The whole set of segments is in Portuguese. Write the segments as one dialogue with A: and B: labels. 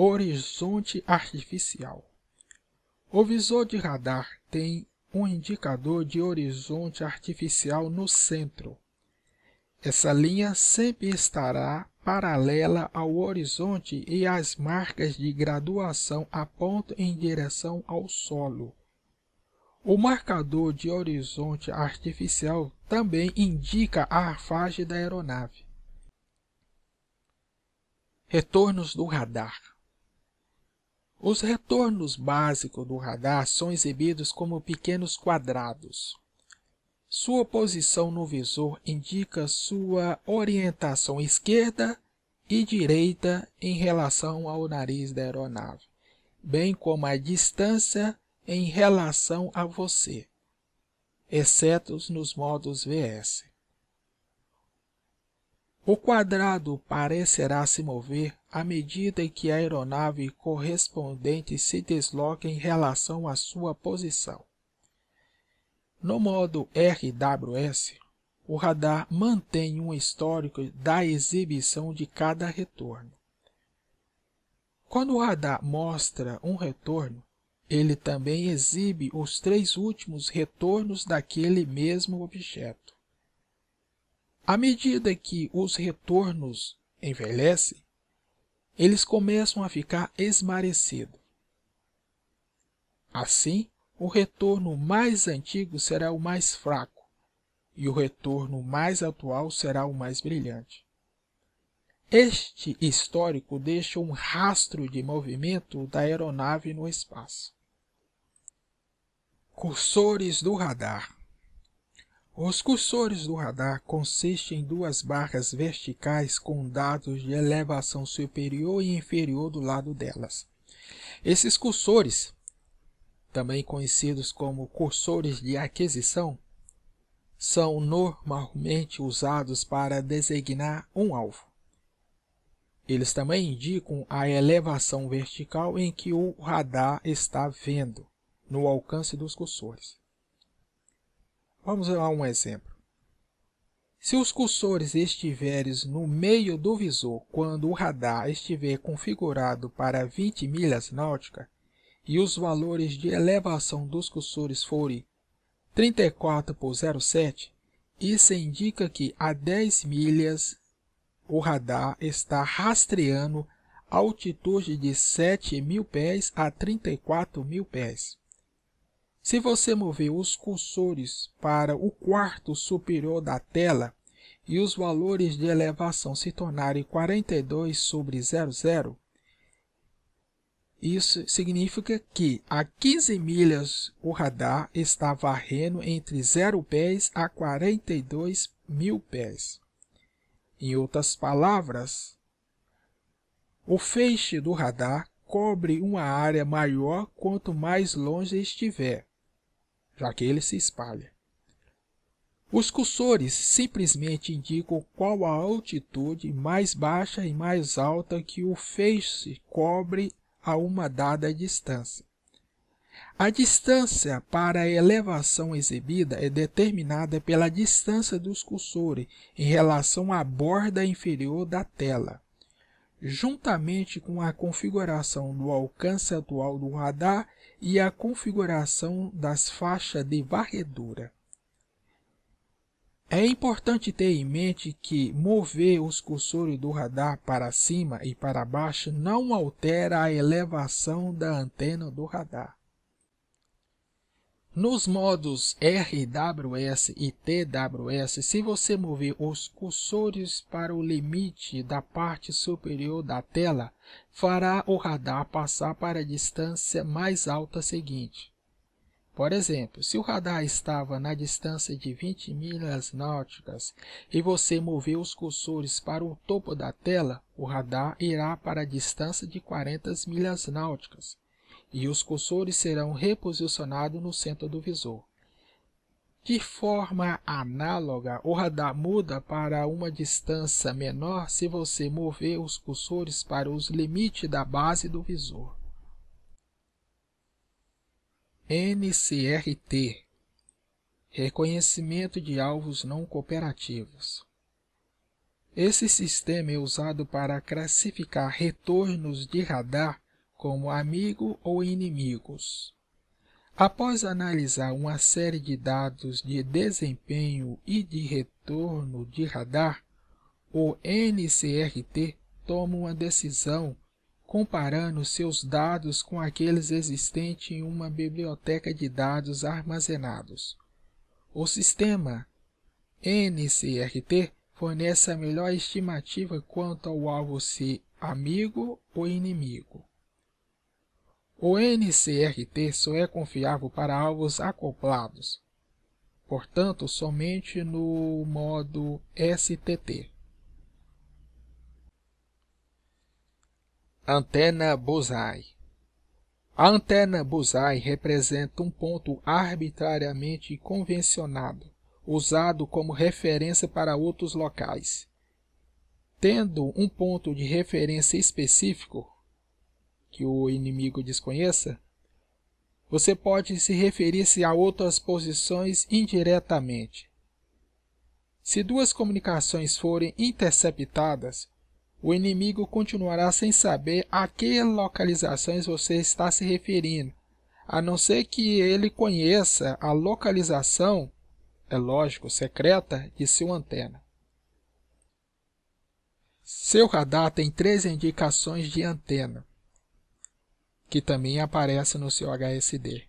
A: Horizonte artificial. O visor de radar tem um indicador de horizonte artificial no centro. Essa linha sempre estará paralela ao horizonte e as marcas de graduação apontam em direção ao solo. O marcador de horizonte artificial também indica a fase da aeronave. Retornos do radar. Os retornos básicos do radar são exibidos como pequenos quadrados. Sua posição no visor indica sua orientação esquerda e direita em relação ao nariz da aeronave, bem como a distância em relação a você, exceto nos modos VS. O quadrado parecerá se mover à medida que a aeronave correspondente se desloca em relação à sua posição. No modo RWS, o radar mantém um histórico da exibição de cada retorno. Quando o radar mostra um retorno, ele também exibe os três últimos retornos daquele mesmo objeto. À medida que os retornos envelhecem, eles começam a ficar esmarecidos. Assim, o retorno mais antigo será o mais fraco e o retorno mais atual será o mais brilhante. Este histórico deixa um rastro de movimento da aeronave no espaço. Cursores do radar os cursores do radar consistem em duas barras verticais com dados de elevação superior e inferior do lado delas. Esses cursores, também conhecidos como cursores de aquisição, são normalmente usados para designar um alvo. Eles também indicam a elevação vertical em que o radar está vendo no alcance dos cursores. Vamos a um exemplo. Se os cursores estiverem no meio do visor quando o radar estiver configurado para 20 milhas náuticas e os valores de elevação dos cursores forem 34 por 0,7, isso indica que a 10 milhas o radar está rastreando altitude de 7 mil pés a 34 mil pés. Se você mover os cursores para o quarto superior da tela e os valores de elevação se tornarem 42 sobre 00, isso significa que a 15 milhas o radar está varrendo entre 0 pés a 42 mil pés. Em outras palavras, o feixe do radar cobre uma área maior quanto mais longe estiver já que ele se espalha. Os cursores simplesmente indicam qual a altitude mais baixa e mais alta que o feixe cobre a uma dada distância. A distância para a elevação exibida é determinada pela distância dos cursores em relação à borda inferior da tela juntamente com a configuração do alcance atual do radar e a configuração das faixas de varredura. É importante ter em mente que mover os cursores do radar para cima e para baixo não altera a elevação da antena do radar. Nos modos RWS e TWS, se você mover os cursores para o limite da parte superior da tela, fará o radar passar para a distância mais alta seguinte. Por exemplo, se o radar estava na distância de 20 milhas náuticas e você mover os cursores para o topo da tela, o radar irá para a distância de 40 milhas náuticas e os cursores serão reposicionados no centro do visor. De forma análoga, o radar muda para uma distância menor se você mover os cursores para os limites da base do visor. NCRT Reconhecimento de alvos não cooperativos. Esse sistema é usado para classificar retornos de radar como amigo ou inimigos. Após analisar uma série de dados de desempenho e de retorno de radar, o NCRT toma uma decisão comparando seus dados com aqueles existentes em uma biblioteca de dados armazenados. O sistema NCRT fornece a melhor estimativa quanto ao alvo ser amigo ou inimigo. O NCRT só é confiável para alvos acoplados, portanto, somente no modo STT. Antena Bozai A antena Bozai representa um ponto arbitrariamente convencionado, usado como referência para outros locais. Tendo um ponto de referência específico, que o inimigo desconheça, você pode se referir-se a outras posições indiretamente. Se duas comunicações forem interceptadas, o inimigo continuará sem saber a que localizações você está se referindo, a não ser que ele conheça a localização, é lógico, secreta, de sua antena. Seu radar tem três indicações de antena que também aparece no seu HSD.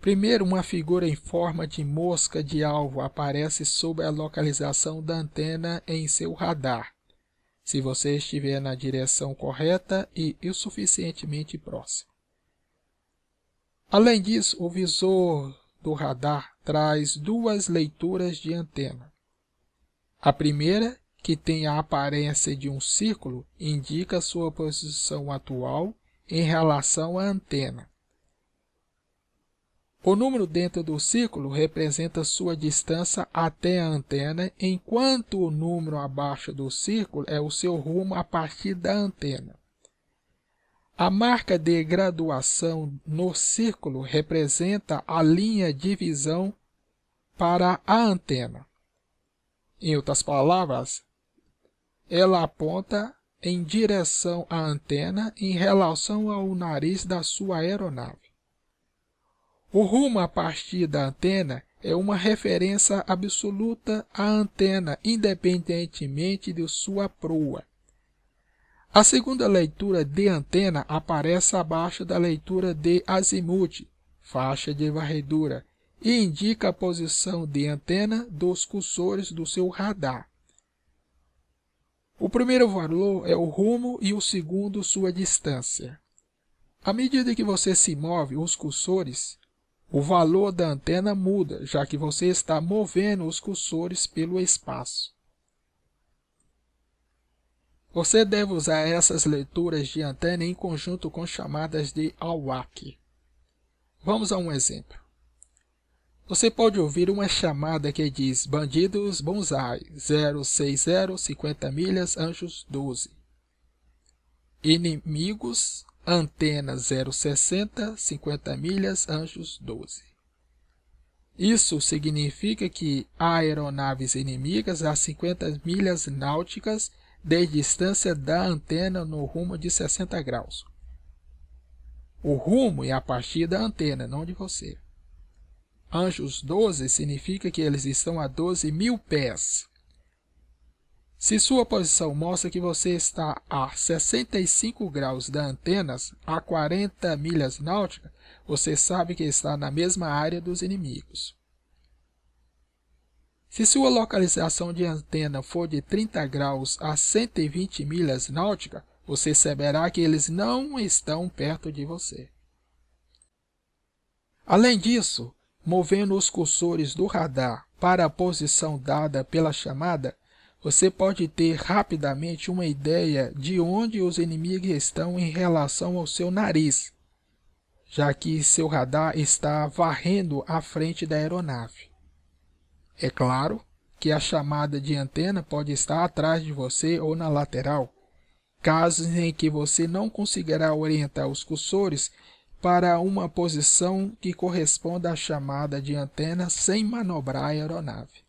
A: Primeiro, uma figura em forma de mosca de alvo aparece sob a localização da antena em seu radar, se você estiver na direção correta e o suficientemente próximo. Além disso, o visor do radar traz duas leituras de antena. A primeira, que tem a aparência de um círculo, indica sua posição atual em relação à antena. O número dentro do círculo representa sua distância até a antena, enquanto o número abaixo do círculo é o seu rumo a partir da antena. A marca de graduação no círculo representa a linha de visão para a antena. Em outras palavras, ela aponta em direção à antena em relação ao nariz da sua aeronave. O rumo a partir da antena é uma referência absoluta à antena, independentemente de sua proa. A segunda leitura de antena aparece abaixo da leitura de azimuth, faixa de varredura, e indica a posição de antena dos cursores do seu radar. O primeiro valor é o rumo e o segundo sua distância. À medida que você se move os cursores, o valor da antena muda, já que você está movendo os cursores pelo espaço. Você deve usar essas leituras de antena em conjunto com chamadas de AWAC. Vamos a um exemplo. Você pode ouvir uma chamada que diz Bandidos Bonsai 060 50 milhas Anjos 12. Inimigos Antena 060 50 milhas Anjos 12. Isso significa que há aeronaves inimigas a 50 milhas náuticas de distância da antena no rumo de 60 graus. O rumo é a partir da antena, não de você anjos 12 significa que eles estão a 12 mil pés. Se sua posição mostra que você está a 65 graus da antenas, a 40 milhas náuticas, você sabe que está na mesma área dos inimigos. Se sua localização de antena for de 30 graus a 120 milhas náuticas, você saberá que eles não estão perto de você. Além disso, Movendo os cursores do radar para a posição dada pela chamada, você pode ter rapidamente uma ideia de onde os inimigos estão em relação ao seu nariz, já que seu radar está varrendo a frente da aeronave. É claro que a chamada de antena pode estar atrás de você ou na lateral, casos em que você não conseguirá orientar os cursores para uma posição que corresponda à chamada de antena sem manobrar a aeronave.